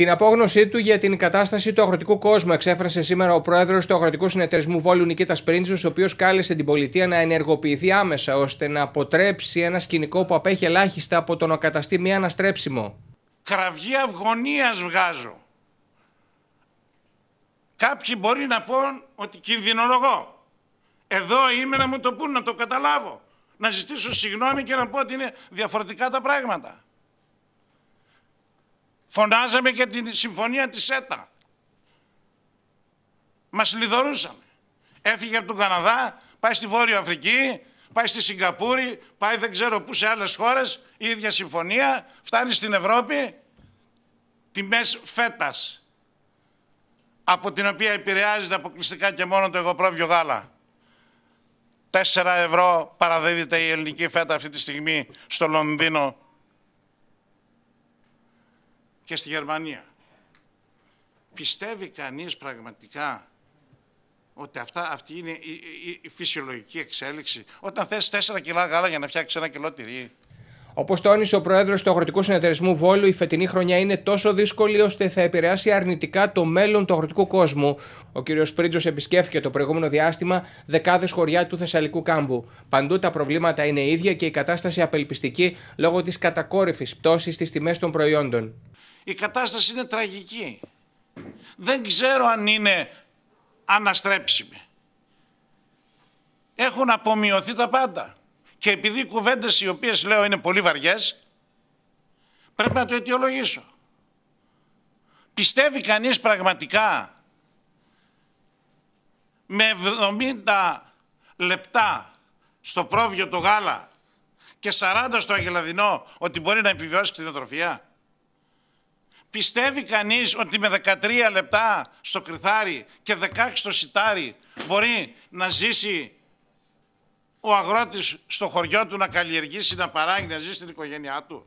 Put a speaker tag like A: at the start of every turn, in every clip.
A: Την απόγνωσή του για την κατάσταση του αγροτικού κόσμου εξέφρασε σήμερα ο πρόεδρος του Αγροτικού Συνεταιρισμού Βόλου Νικήτας Πρίντζο, ο οποίος κάλεσε την πολιτεία να ενεργοποιηθεί άμεσα ώστε να αποτρέψει ένα σκηνικό που απέχει ελάχιστα από το να καταστεί μη αναστρέψιμο.
B: Κραυγή αυγωνίας βγάζω. Κάποιοι μπορεί να πω ότι κινδυνολογώ. Εδώ είμαι να μου το πούν, να το καταλάβω. Να ζητήσω συγγνώμη και να πω ότι είναι διαφορετικά τα πράγματα. Φωνάζαμε και την συμφωνία της ΣΕΤΑ. Μας λιδωρούσαμε. Έφυγε από τον Καναδά, πάει στη Βόρεια Αφρική, πάει στη Σιγκαπούρη, πάει δεν ξέρω πού σε άλλες χώρες, η ίδια συμφωνία, φτάνει στην Ευρώπη, τιμές φέτας, από την οποία επηρεάζεται αποκλειστικά και μόνο το εγωπρόβιο γάλα. Τέσσερα ευρώ παραδίδεται η ελληνική φέτα αυτή τη στιγμή στο Λονδίνο και στη Γερμανία. Πιστεύει κανείς πραγματικά ότι αυτά, αυτή είναι η, η, η φυσιολογική εξέλιξη. Όταν θες 4 κιλά γάλα για να φτιάξεις
A: ένα κιλό τυρί. Όπως τόνισε ο πρόεδρος του Αγροτικού Συνεταιρισμού Βόλου, η φετινή χρονιά είναι τόσο δύσκολη ώστε θα επηρεάσει αρνητικά το μέλλον του αγροτικού κόσμου. Ο κ. Πρίτζος επισκέφθηκε το προηγούμενο διάστημα δεκάδες χωριά του Θεσσαλικού κάμπου. Παντού τα προβλήματα είναι ίδια και η κατάσταση απελπιστική λόγω της κατακόρυφης πτώσης στις τιμές των προϊόντων.
B: Η κατάσταση είναι τραγική. Δεν ξέρω αν είναι αναστρέψιμη. Έχουν απομειωθεί τα πάντα. Και επειδή οι κουβέντες οι οποίες λέω είναι πολύ βαριές, πρέπει να το αιτιολογήσω. Πιστεύει κανείς πραγματικά με 70 λεπτά στο πρόβιο το γάλα και 40 στο αγελαδινό ότι μπορεί να επιβιώσει κτηνοτροφία. Πιστεύει κανείς ότι με 13 λεπτά στο κρυθάρι και 16 στο σιτάρι μπορεί να ζήσει ο αγρότης στο χωριό του να καλλιεργήσει, να παράγει, να ζήσει στην οικογένειά του.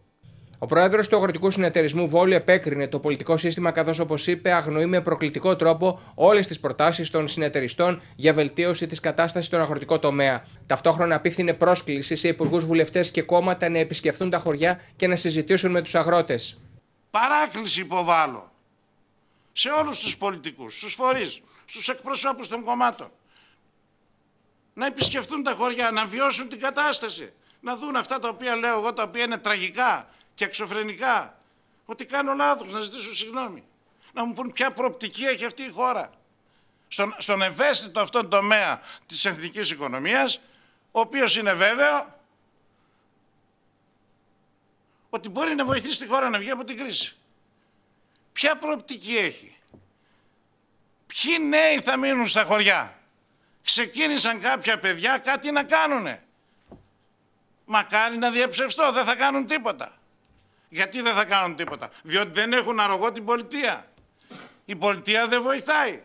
A: Ο πρόεδρος του Αγροτικού Συνεταιρισμού Βόλου επέκρινε το πολιτικό σύστημα, καθώς, όπως είπε, αγνοεί με προκλητικό τρόπο όλες τις προτάσεις των συνεταιριστών για βελτίωση της κατάστασης στον αγροτικό τομέα. Ταυτόχρονα, απίθυνε πρόσκληση σε υπουργούς, βουλευτές και κόμματα να επισκεφθούν τα χωριά και να συζητήσουν με τους αγρότες
B: παράκληση υποβάλλω σε όλους τους πολιτικούς, στους φορείς, στους εκπροσώπους των κομμάτων. Να επισκεφτούν τα χωριά, να βιώσουν την κατάσταση, να δουν αυτά τα οποία λέω εγώ, τα οποία είναι τραγικά και εξωφρενικά, ότι κάνω λάθος, να ζητήσω συγγνώμη. Να μου πούν ποια προοπτική έχει αυτή η χώρα. Στον, στον ευαίσθητο αυτόν τομέα της εθνικής οικονομίας, ο οποίος είναι βέβαιο ότι μπορεί να βοηθήσει τη χώρα να βγει από την κρίση. Ποια προοπτική έχει. Ποιοι νέοι θα μείνουν στα χωριά. Ξεκίνησαν κάποια παιδιά κάτι να κάνουνε. Μακάρι να διαψευστώ, δεν θα κάνουν τίποτα. Γιατί δεν θα κάνουν τίποτα. Διότι δεν έχουν αρρωγό
A: την πολιτεία. Η πολιτεία δεν βοηθάει.